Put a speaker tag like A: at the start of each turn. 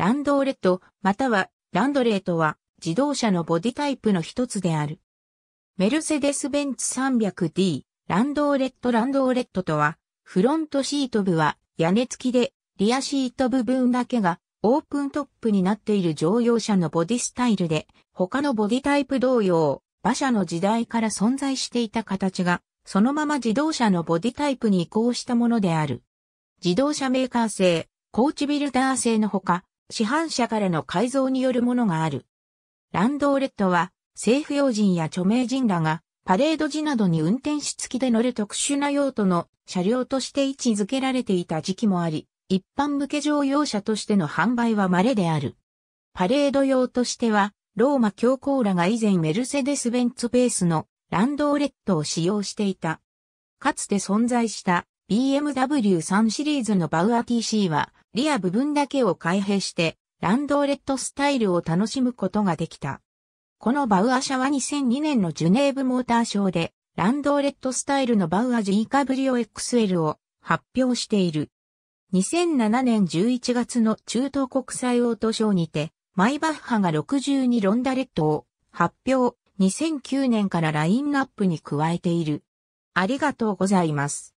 A: ランドーレット、またはランドレートは自動車のボディタイプの一つである。メルセデス・ベンツ 300D、ランドーレットランドーレットとは、フロントシート部は屋根付きで、リアシート部分だけがオープントップになっている乗用車のボディスタイルで、他のボディタイプ同様、馬車の時代から存在していた形が、そのまま自動車のボディタイプに移行したものである。自動車メーカー製、コーチビルダー製のほか、市販車からの改造によるものがある。ランドーレットは、政府要人や著名人らが、パレード時などに運転士付きで乗る特殊な用途の車両として位置づけられていた時期もあり、一般向け乗用車としての販売は稀である。パレード用としては、ローマ教皇らが以前メルセデス・ベンツベースのランドーレットを使用していた。かつて存在した BMW3 シリーズのバウア TC はリア部分だけを開閉して、ランドーレットスタイルを楽しむことができた。このバウア社は2002年のジュネーブモーターショーで、ランドーレットスタイルのバウア G カブリオ XL を発表している。2007年11月の中東国際オートショーにて、マイバッハが62ロンダレットを発表、2009年からラインナップに加えている。ありがとうございます。